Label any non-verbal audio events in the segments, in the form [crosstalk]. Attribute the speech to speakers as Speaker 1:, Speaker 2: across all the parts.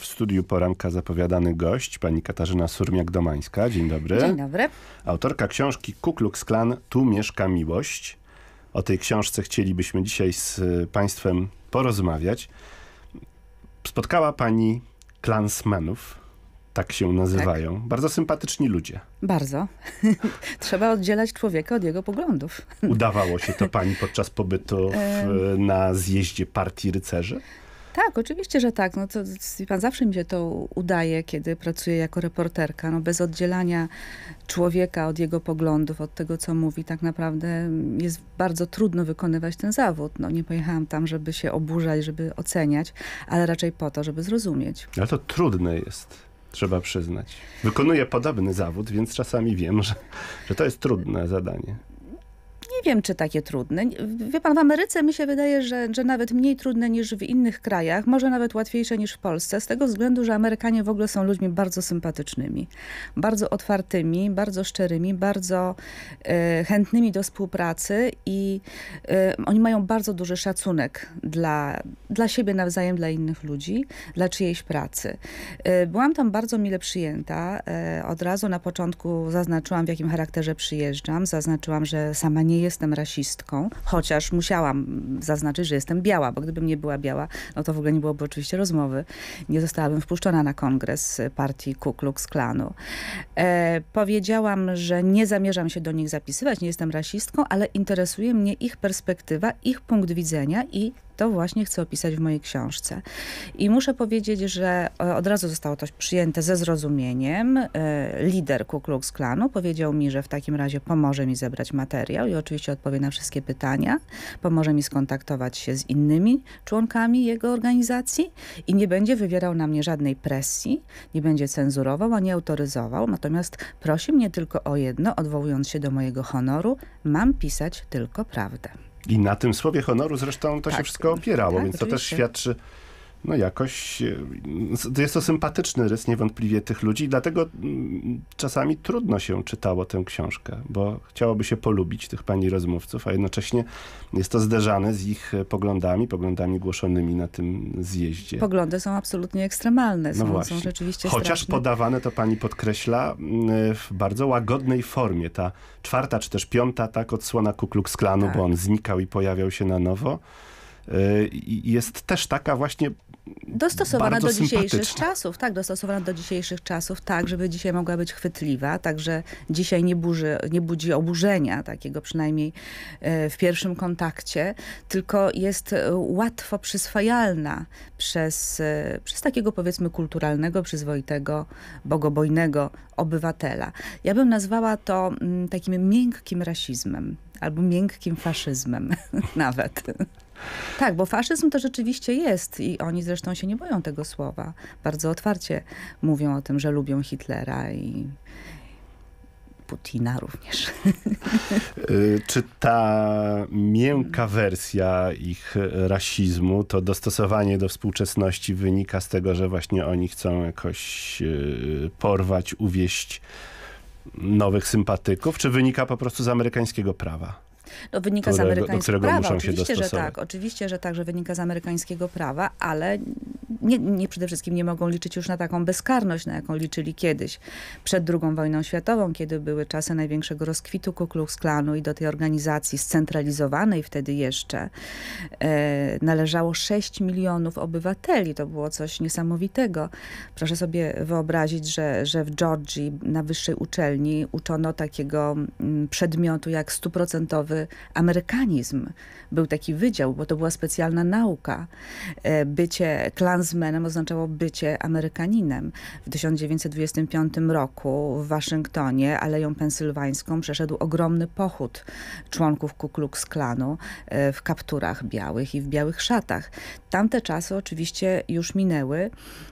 Speaker 1: W studiu poranka zapowiadany gość, pani Katarzyna Surmiak-Domańska. Dzień dobry. Dzień dobry. Autorka książki Kuklux Klan Tu mieszka miłość. O tej książce chcielibyśmy dzisiaj z y, państwem porozmawiać. Spotkała pani klansmenów, tak się nazywają. Tak. Bardzo sympatyczni ludzie.
Speaker 2: Bardzo. [laughs] Trzeba oddzielać człowieka od jego poglądów.
Speaker 1: Udawało się to pani [laughs] podczas pobytu w, na zjeździe partii rycerzy?
Speaker 2: Tak, oczywiście, że tak. No to, pan, zawsze mi się to udaje, kiedy pracuję jako reporterka. No bez oddzielania człowieka od jego poglądów, od tego, co mówi, tak naprawdę jest bardzo trudno wykonywać ten zawód. No, nie pojechałam tam, żeby się oburzać, żeby oceniać, ale raczej po to, żeby zrozumieć.
Speaker 1: Ale to trudne jest trzeba przyznać. Wykonuję podobny zawód, więc czasami wiem, że, że to jest trudne zadanie
Speaker 2: nie wiem, czy takie trudne. Wie pan, w Ameryce mi się wydaje, że, że nawet mniej trudne niż w innych krajach, może nawet łatwiejsze niż w Polsce, z tego względu, że Amerykanie w ogóle są ludźmi bardzo sympatycznymi, bardzo otwartymi, bardzo szczerymi, bardzo e, chętnymi do współpracy i e, oni mają bardzo duży szacunek dla, dla siebie nawzajem, dla innych ludzi, dla czyjejś pracy. E, byłam tam bardzo mile przyjęta. E, od razu na początku zaznaczyłam, w jakim charakterze przyjeżdżam. Zaznaczyłam, że sama nie jestem rasistką, chociaż musiałam zaznaczyć, że jestem biała, bo gdybym nie była biała, no to w ogóle nie byłoby oczywiście rozmowy. Nie zostałabym wpuszczona na kongres partii Ku Klux Klanu. E, powiedziałam, że nie zamierzam się do nich zapisywać, nie jestem rasistką, ale interesuje mnie ich perspektywa, ich punkt widzenia i to właśnie chcę opisać w mojej książce. I muszę powiedzieć, że e, od razu zostało to przyjęte ze zrozumieniem. E, lider Ku Klux Klanu powiedział mi, że w takim razie pomoże mi zebrać materiał i oczywiście odpowie na wszystkie pytania, pomoże mi skontaktować się z innymi członkami jego organizacji i nie będzie wywierał na mnie żadnej presji, nie będzie cenzurował ani autoryzował, natomiast prosi mnie tylko o jedno, odwołując się do mojego honoru, mam pisać tylko prawdę.
Speaker 1: I na tym słowie honoru zresztą to tak, się wszystko opierało, tak, więc to oczywiście. też świadczy no jakoś e, jest to sympatyczny rys niewątpliwie tych ludzi, dlatego mm, czasami trudno się czytało tę książkę, bo chciałoby się polubić tych pani rozmówców, a jednocześnie jest to zderzane z ich poglądami, poglądami głoszonymi na tym zjeździe.
Speaker 2: Poglądy są absolutnie ekstremalne, no są, właśnie. są rzeczywiście Chociaż straszne.
Speaker 1: podawane, to pani podkreśla, mm, w bardzo łagodnej formie. Ta czwarta czy też piąta tak odsłona Ku Klux Klanu, tak. bo on znikał i pojawiał się na nowo y, jest też taka właśnie
Speaker 2: dostosowana do dzisiejszych czasów, tak, dostosowana do dzisiejszych czasów, tak, żeby dzisiaj mogła być chwytliwa, także dzisiaj nie, burzy, nie budzi oburzenia takiego przynajmniej e, w pierwszym kontakcie, tylko jest e, łatwo przyswajalna przez, e, przez takiego powiedzmy kulturalnego, przyzwoitego, bogobojnego obywatela. Ja bym nazwała to mm, takim miękkim rasizmem albo miękkim faszyzmem [laughs] nawet. Tak, bo faszyzm to rzeczywiście jest i oni zresztą się nie boją tego słowa. Bardzo otwarcie mówią o tym, że lubią Hitlera i, Putina również. [laughs]
Speaker 1: Y, czy ta miękka wersja ich rasizmu, to dostosowanie do współczesności wynika z tego, że właśnie oni chcą jakoś y, porwać, uwieść nowych sympatyków, czy wynika po prostu z amerykańskiego prawa?
Speaker 2: No, wynika którego, z amerykańskiego prawa. oczywiście, że tak. Oczywiście, że tak, że wynika z amerykańskiego prawa, ale nie, nie, przede wszystkim nie mogą liczyć już na taką bezkarność, na jaką liczyli kiedyś przed II wojną światową, kiedy były czasy największego rozkwitu Ku Klux Klanu i do tej organizacji scentralizowanej wtedy jeszcze e, należało 6 milionów obywateli. To było coś niesamowitego. Proszę sobie wyobrazić, że, że w Georgii na wyższej uczelni uczono takiego mm, przedmiotu jak stuprocentowy amerykanizm. Był taki wydział, bo to była specjalna nauka. E, bycie klansmenem oznaczało bycie Amerykaninem. W 1925 roku w Waszyngtonie Aleją Pensylwańską przeszedł ogromny pochód członków Ku Klux Klanu e, w kapturach białych i w białych szatach. Tamte czasy oczywiście już minęły,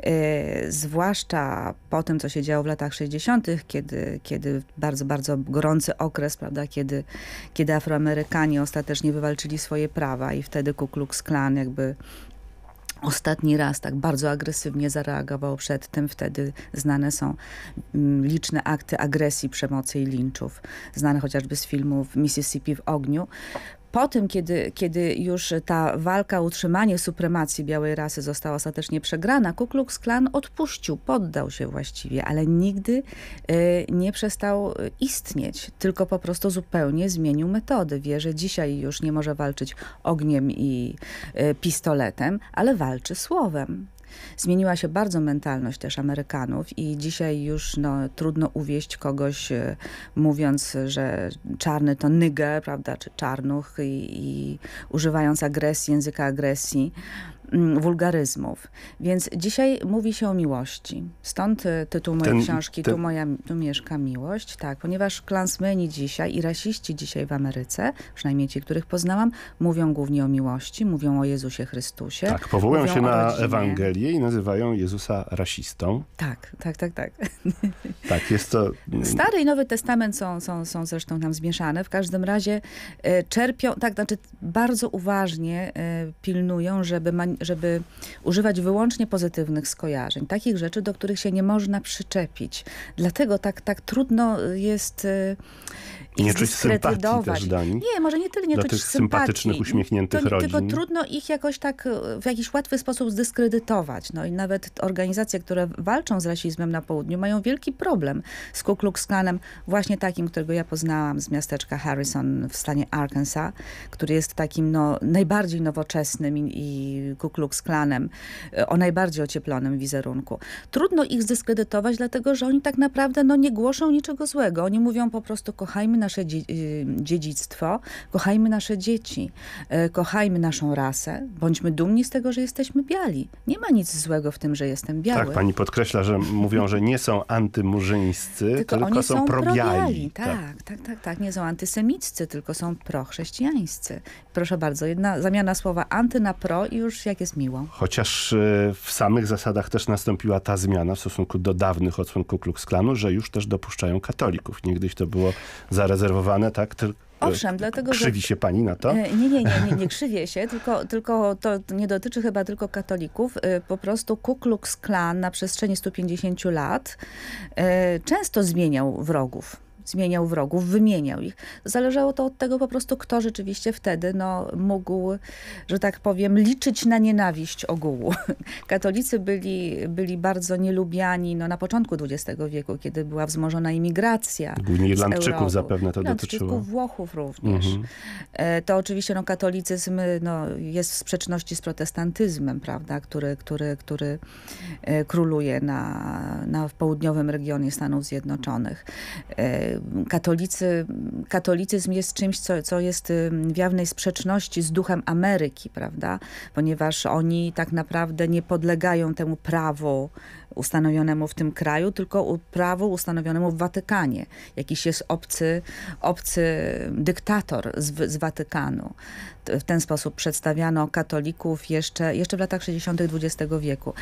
Speaker 2: e, zwłaszcza po tym, co się działo w latach 60., kiedy, kiedy bardzo, bardzo gorący okres, prawda, kiedy, kiedy Afro Afroamerykanie ostatecznie wywalczyli swoje prawa i wtedy Ku Klux Klan jakby ostatni raz tak bardzo agresywnie zareagował przed tym. Wtedy znane są mm, liczne akty agresji, przemocy i linczów, znane chociażby z filmów Mississippi w ogniu po tym, kiedy, kiedy już ta walka o utrzymanie supremacji białej rasy została ostatecznie przegrana, Ku Klux Klan odpuścił, poddał się właściwie, ale nigdy y, nie przestał istnieć, tylko po prostu zupełnie zmienił metody. Wie, że dzisiaj już nie może walczyć ogniem i y, pistoletem, ale walczy słowem. Zmieniła się bardzo mentalność też Amerykanów i dzisiaj już no, trudno uwieść kogoś e, mówiąc, że czarny to nygę, prawda, czy czarnuch i, i używając agresji, języka agresji. Mm, wulgaryzmów. Więc dzisiaj mówi się o miłości. Stąd e, tytuł mojej ten, książki ten... Tu, moja, tu mieszka miłość. Tak, ponieważ klansmeni dzisiaj i rasiści dzisiaj w Ameryce, przynajmniej ci, których poznałam, mówią głównie o miłości, mówią o Jezusie Chrystusie. Tak, powołują się na rodzinie. Ewangelię
Speaker 1: i nazywają Jezusa rasistą.
Speaker 2: Tak, tak, tak, tak. [laughs]
Speaker 1: Tak, jest to... Stary
Speaker 2: i Nowy Testament są, są, są zresztą tam zmieszane. W każdym razie e, czerpią, tak, znaczy bardzo uważnie e, pilnują, żeby żeby używać wyłącznie pozytywnych skojarzeń, takich rzeczy, do których się nie można przyczepić. Dlatego tak, tak trudno jest y, nie czuć sympatii też nich. Nie, może nie tyle nie czuć tych sympatycznych, uśmiechniętych to, rodzin. Tylko trudno ich jakoś tak e, w jakiś łatwy sposób zdyskredytować. No i nawet organizacje, które walczą z rasizmem na południu mają wielki problem z Ku Klux Klanem, właśnie takim, którego ja poznałam z miasteczka Harrison w stanie Arkansas, który jest takim no, najbardziej nowoczesnym i, i Ku Klux Klanem, e, o najbardziej ocieplonym wizerunku. Trudno ich zdyskredytować, dlatego że oni tak naprawdę no, nie głoszą niczego złego. Oni mówią po prostu kochajmy nas nasze y, dziedzictwo, kochajmy nasze dzieci, e, kochajmy naszą rasę, bądźmy dumni z tego, że jesteśmy biali. Nie ma nic złego w tym, że jestem biały. Tak, pani
Speaker 1: podkreśla, że mówią, że nie są antymurzyńscy, tylko, tylko są, są probiali. probiali. Tak, tak,
Speaker 2: tak, tak, tak. Nie są antysemiccy, tylko są prochrześcijańscy. Proszę bardzo, jedna zamiana słowa anty na pro i już jak jest miło.
Speaker 1: Chociaż e, w samych zasadach też nastąpiła ta zmiana w stosunku do dawnych odsłon Ku Klux Klanu, że już też dopuszczają katolików. Niegdyś to było zarejestrowane zarezerwowane, tak? Tyl Owszem,
Speaker 2: dlatego, Krzywi że...
Speaker 1: się pani na to? Nie, nie,
Speaker 2: nie, nie, nie krzywię się, tylko, tylko to nie dotyczy chyba tylko katolików. Po prostu Ku Klux Klan na przestrzeni 150 lat często zmieniał wrogów zmieniał wrogów, wymieniał ich. Zależało to od tego po prostu, kto rzeczywiście wtedy no, mógł, że tak powiem, liczyć na nienawiść ogółu. [laughs] Katolicy byli, byli bardzo nielubiani no, na początku XX wieku, kiedy była wzmożona imigracja. Głównie Irlandczyków zapewne to Irlandczyków, dotyczyło. Włochów również. Mhm. E, to oczywiście no, katolicyzm no, jest w sprzeczności z protestantyzmem, prawda, który, który, który e, króluje na, na południowym regionie Stanów Zjednoczonych. E, katolicy, katolicyzm jest czymś, co, co jest w jawnej sprzeczności z duchem Ameryki, prawda? Ponieważ oni tak naprawdę nie podlegają temu prawu ustanowionemu w tym kraju, tylko prawu ustanowionemu w Watykanie. Jakiś jest obcy, obcy dyktator z, z Watykanu. W ten sposób przedstawiano katolików jeszcze, jeszcze w latach 60. XX wieku.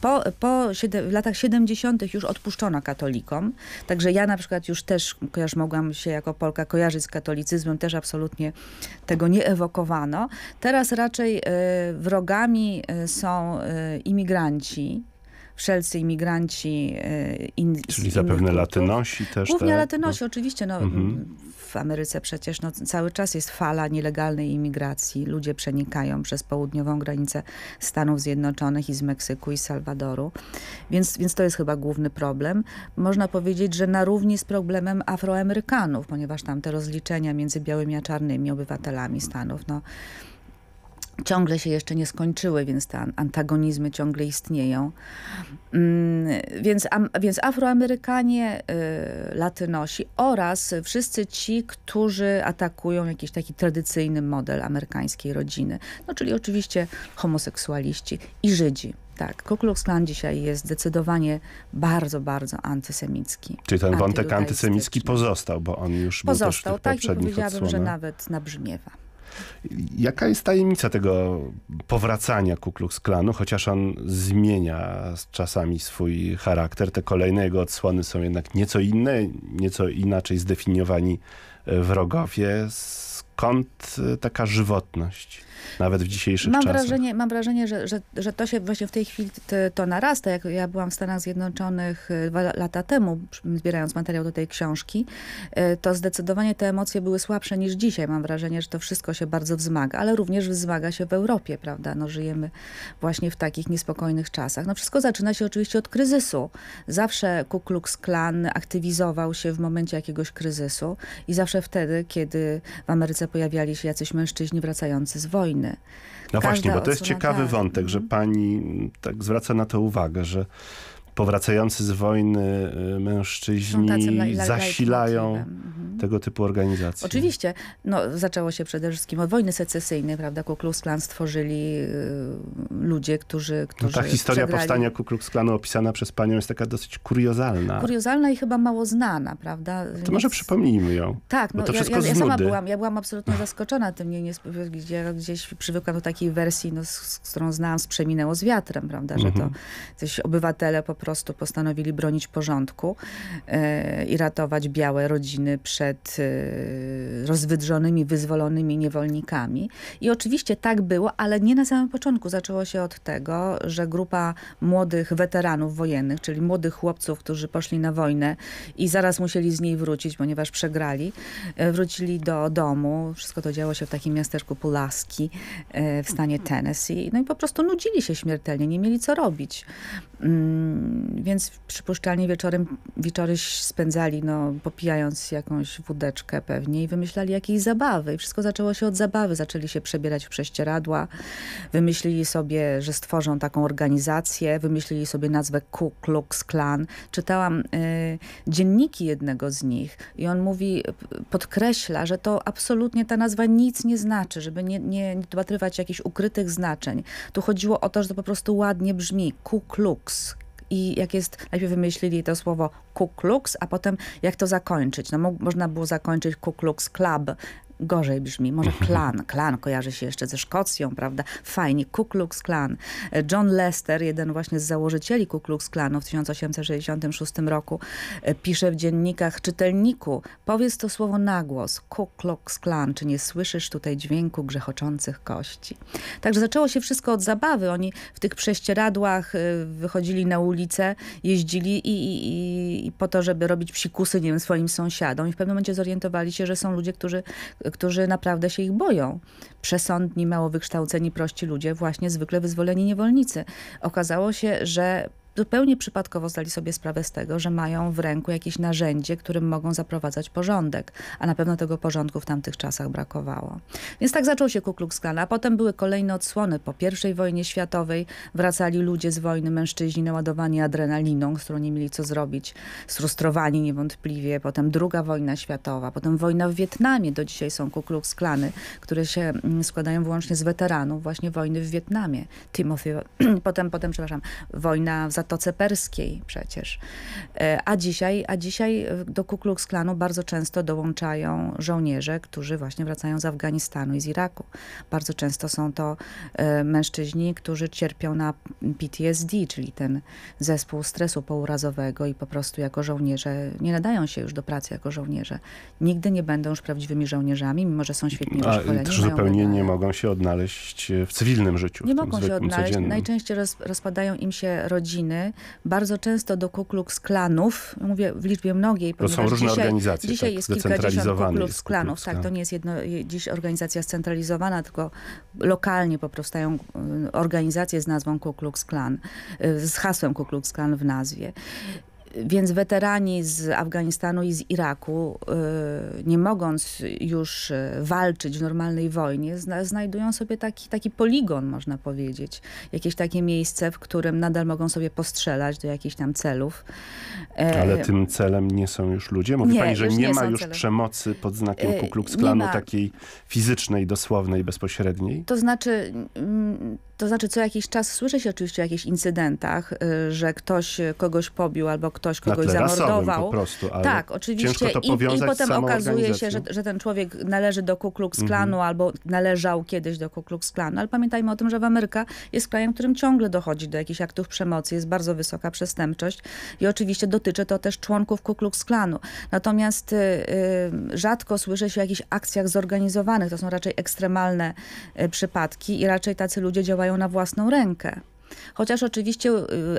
Speaker 2: Po, po w latach 70. już odpuszczono katolikom, także ja na przykład już też, kojarz, mogłam się jako Polka kojarzyć z katolicyzmem, też absolutnie tego nie ewokowano. Teraz raczej y, wrogami y, są y, imigranci, wszelcy imigranci. Y, in, Czyli zapewne latynosi też. Głównie te, tak? latynosi, no. oczywiście. No, mhm. W Ameryce przecież no, cały czas jest fala nielegalnej imigracji. Ludzie przenikają przez południową granicę Stanów Zjednoczonych i z Meksyku i Salwadoru. Więc, więc to jest chyba główny problem. Można powiedzieć, że na równi z problemem Afroamerykanów, ponieważ tam te rozliczenia między białymi a czarnymi obywatelami Stanów, no, ciągle się jeszcze nie skończyły, więc te antagonizmy ciągle istnieją. Mm, więc, więc Afroamerykanie, y, Latynosi oraz wszyscy ci, którzy atakują jakiś taki tradycyjny model amerykańskiej rodziny, no czyli oczywiście homoseksualiści i Żydzi. Tak, Ku Klux Klan dzisiaj jest zdecydowanie bardzo, bardzo antysemicki. Czyli ten wątek antysemicki
Speaker 1: pozostał, bo on już pozostał, był też w tych tak, i powiedziałabym, że
Speaker 2: nawet nabrzmiewa.
Speaker 1: Jaka jest tajemnica tego powracania Ku Klux Klanu, chociaż on zmienia czasami swój charakter? Te kolejne jego odsłony są jednak nieco inne, nieco inaczej zdefiniowani wrogowie. Skąd e, taka żywotność? Nawet w dzisiejszych mam czasach. Wrażenie,
Speaker 2: mam wrażenie, że, że, że to się właśnie w tej chwili to narasta. Jak ja byłam w Stanach Zjednoczonych e, dwa lata temu, zbierając materiał do tej książki, e, to zdecydowanie te emocje były słabsze niż dzisiaj. Mam wrażenie, że to wszystko się bardzo wzmaga, ale również wzmaga się w Europie, prawda? No, żyjemy właśnie w takich niespokojnych czasach. No, wszystko zaczyna się oczywiście od kryzysu. Zawsze Ku Klux Klan aktywizował się w momencie jakiegoś kryzysu i zawsze wtedy, kiedy w Ameryce pojawiali się jacyś mężczyźni wracający z wojny wojny. No Każda właśnie, bo to jest ciekawy
Speaker 1: wątek, że mhm. pani tak zwraca na to uwagę, że powracający z wojny y, mężczyźni no, zasilają
Speaker 2: mhm.
Speaker 1: tego typu organizacje.
Speaker 2: Oczywiście. No, zaczęło się przede wszystkim od wojny secesyjnej, prawda? Ku Klux Klan stworzyli y, ludzie, którzy, którzy no Ta historia przegrali. powstania
Speaker 1: Ku Klux Klanu opisana przez panią jest taka dosyć kuriozalna.
Speaker 2: Kuriozalna i chyba mało znana, prawda? To Więc... może
Speaker 1: przypomnijmy ją. Tak, no, to ja, wszystko ja, ja sama byłam,
Speaker 2: ja byłam absolutnie zaskoczona tym, nie, nie, gdzie, gdzieś przywykłam do takiej wersji, no, z, z którą znałam, z przeminęło z wiatrem, prawda? Że mhm. to coś obywatele po prostu prostu postanowili bronić porządku e, i ratować białe rodziny przed e, rozwydrzonymi, wyzwolonymi niewolnikami. I oczywiście tak było, ale nie na samym początku. Zaczęło się od tego, że grupa młodych weteranów wojennych, czyli młodych chłopców, którzy poszli na wojnę i zaraz musieli z niej wrócić, ponieważ przegrali, e, wrócili do domu. Wszystko to działo się w takim miasteczku Pulaski w stanie Tennessee. No i po prostu nudzili się śmiertelnie, nie mieli co robić. Mm, więc przypuszczalnie wieczorem, wieczory spędzali, no, popijając jakąś wódeczkę pewnie i wymyślali jakieś zabawy. I wszystko zaczęło się od zabawy. Zaczęli się przebierać w prześcieradła, wymyślili sobie, że stworzą taką organizację, wymyślili sobie nazwę Ku Klux Klan. Czytałam y, dzienniki jednego z nich i on mówi, podkreśla, że to absolutnie ta nazwa nic nie znaczy, żeby nie, nie dopatrywać jakichś ukrytych znaczeń. Tu chodziło o to, że to po prostu ładnie brzmi. Ku Klux i jak jest, najpierw wymyślili to słowo Ku Klux, a potem jak to zakończyć. No, można było zakończyć Ku Klux Club, gorzej brzmi. Może mhm. klan. Klan kojarzy się jeszcze ze Szkocją, prawda? Fajnie. Ku Klux Klan. John Lester, jeden właśnie z założycieli Ku Klux Klanu w 1866 roku, e, pisze w dziennikach czytelniku, powiedz to słowo na głos. Ku Klux Klan. Czy nie słyszysz tutaj dźwięku grzechoczących kości? Także zaczęło się wszystko od zabawy. Oni w tych prześcieradłach e, wychodzili na ulicę, jeździli i, i, i, po to, żeby robić psikusy, nie wiem, swoim sąsiadom. I w pewnym momencie zorientowali się, że są ludzie, którzy którzy naprawdę się ich boją. Przesądni, mało wykształceni, prości ludzie, właśnie zwykle wyzwoleni niewolnicy. Okazało się, że zupełnie przypadkowo zdali sobie sprawę z tego, że mają w ręku jakieś narzędzie, którym mogą zaprowadzać porządek, a na pewno tego porządku w tamtych czasach brakowało. Więc tak zaczął się Ku Klux Klan, a potem były kolejne odsłony. Po I wojnie światowej wracali ludzie z wojny, mężczyźni naładowani adrenaliną, z którą nie mieli co zrobić, sfrustrowani niewątpliwie. Potem druga wojna światowa, potem wojna w Wietnamie. Do dzisiaj są Ku Klux Klany, które się mm, składają wyłącznie z weteranów właśnie wojny w Wietnamie. Timothy, [clears throat] potem, potem, przepraszam, wojna w Zatoce Perskiej przecież. E, a dzisiaj, a dzisiaj e, do Ku Klux Klanu bardzo często dołączają żołnierze, którzy właśnie wracają z Afganistanu i z Iraku. Bardzo często są to e, mężczyźni, którzy cierpią na PTSD, czyli ten zespół stresu pourazowego i po prostu jako żołnierze nie nadają się już do pracy jako żołnierze. Nigdy nie będą już prawdziwymi żołnierzami, mimo że są świetnie wyszkoleni. A zupełnie
Speaker 1: nie mogą się odnaleźć w cywilnym życiu. Nie mogą się odnaleźć. Codziennym.
Speaker 2: Najczęściej roz, rozpadają im się rodziny, wojny, bardzo często do Kukluk Klux Klanów, mówię w liczbie mnogiej, ponieważ to są różne dzisiaj, organizacje, dzisiaj tak, jest kilkadziesiąt Ku Klanów, tak, to nie jest jedno, dziś organizacja scentralizowana, tylko lokalnie są y, organizacje z nazwą Kukluk Klux Klan, y, z hasłem Kukluk Klux Klan w nazwie. Więc weterani z Afganistanu i z Iraku, y, nie mogąc już y, walczyć w normalnej wojnie, znajdują sobie taki, taki poligon, można powiedzieć. Jakieś takie miejsce, w którym nadal mogą sobie postrzelać do jakichś tam celów. E, Ale tym
Speaker 1: celem nie są już ludzie? Mówi nie, pani, że nie, nie ma już celem. przemocy pod znakiem e, Ku Klux Klanu, takiej fizycznej, dosłownej, bezpośredniej?
Speaker 2: To znaczy to znaczy, co jakiś czas słyszy się oczywiście o jakichś incydentach, y, że ktoś kogoś pobił albo ktoś kogoś zamordował. Po prostu, tak, oczywiście. I, I, potem okazuje się, że, że ten człowiek należy do Ku Klux mhm. Klanu albo należał kiedyś do Ku Klux Klanu. Ale pamiętajmy o tym, że w Ameryka jest krajem, w którym ciągle dochodzi do jakichś aktów przemocy, jest bardzo wysoka przestępczość i oczywiście dotyczy to też członków Ku Klux Klanu. Natomiast y, y, rzadko słyszy się o jakichś akcjach zorganizowanych. To są raczej ekstremalne przypadki i raczej tacy ludzie działają działają na własną rękę. Chociaż oczywiście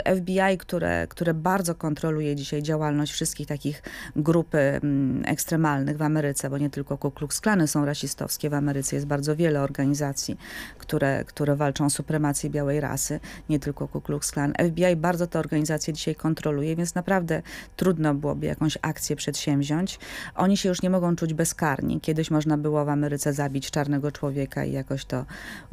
Speaker 2: y, FBI, które, które bardzo kontroluje dzisiaj działalność wszystkich takich grup y, ekstremalnych w Ameryce, bo nie tylko Ku Klux Klany są rasistowskie, w Ameryce jest bardzo wiele organizacji, które, które walczą o supremację białej rasy, nie tylko Ku Klux Klan. FBI bardzo te organizacje dzisiaj kontroluje, więc naprawdę trudno byłoby jakąś akcję przedsięwziąć. Oni się już nie mogą czuć bezkarni. Kiedyś można było w Ameryce zabić czarnego człowieka i jakoś to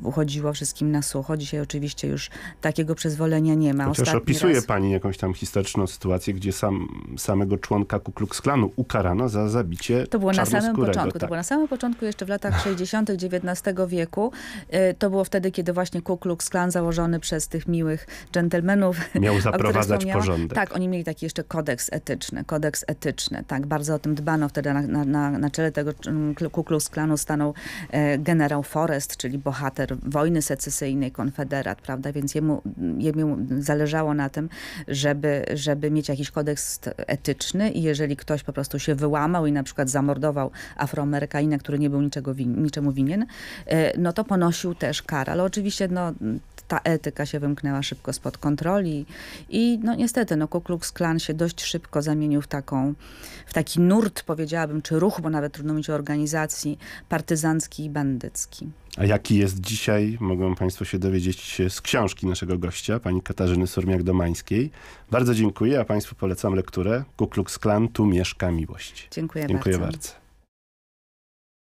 Speaker 2: uchodziło wszystkim na sucho. Dzisiaj oczywiście już tak takiego przyzwolenia nie ma. Chociaż Ostatni opisuje raz.
Speaker 1: pani jakąś tam historyczną sytuację, gdzie sam, samego członka Ku Klux Klanu ukarano za zabicie To było na samym początku. Tak. To było
Speaker 2: na samym początku, jeszcze w latach 60. [laughs] XIX wieku. Y, to było wtedy, kiedy właśnie Ku Klux Klan założony przez tych miłych dżentelmenów. Miał [laughs] zaprowadzać porządek. Tak, oni mieli taki jeszcze kodeks etyczny. Kodeks etyczny, tak. Bardzo o tym dbano. Wtedy na, na, na, na czele tego mm, Ku Klux Klanu stanął e, generał Forrest, czyli bohater wojny secesyjnej, konfederat, prawda? Więc jemu jemu, jemu zależało na tym, żeby, żeby mieć jakiś kodeks etyczny i jeżeli ktoś po prostu się wyłamał i na przykład zamordował Afroamerykanina, który nie był niczego win, niczemu winien, e, no to ponosił też karę. Ale oczywiście no, ta etyka się wymknęła szybko spod kontroli i no niestety no Ku Klux Klan się dość szybko zamienił w taką, w taki nurt powiedziałabym, czy ruch, bo nawet trudno mówić o organizacji, partyzancki i bandycki.
Speaker 1: A jaki jest dzisiaj, mogą Państwo się dowiedzieć z książki naszego gościa, pani Katarzyny Surmiak-Domańskiej. Bardzo dziękuję, a Państwu polecam lekturę Ku Klux Klan, Tu mieszka miłość.
Speaker 2: Dziękuję, dziękuję bardzo.
Speaker 1: bardzo.